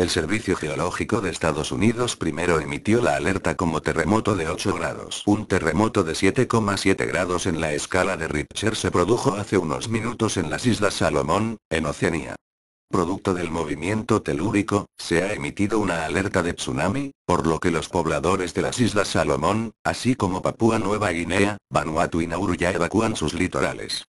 El Servicio Geológico de Estados Unidos primero emitió la alerta como terremoto de 8 grados. Un terremoto de 7,7 grados en la escala de Richter se produjo hace unos minutos en las Islas Salomón, en Oceanía. Producto del movimiento telúrico, se ha emitido una alerta de tsunami, por lo que los pobladores de las Islas Salomón, así como Papúa Nueva Guinea, Vanuatu y Nauru ya evacúan sus litorales.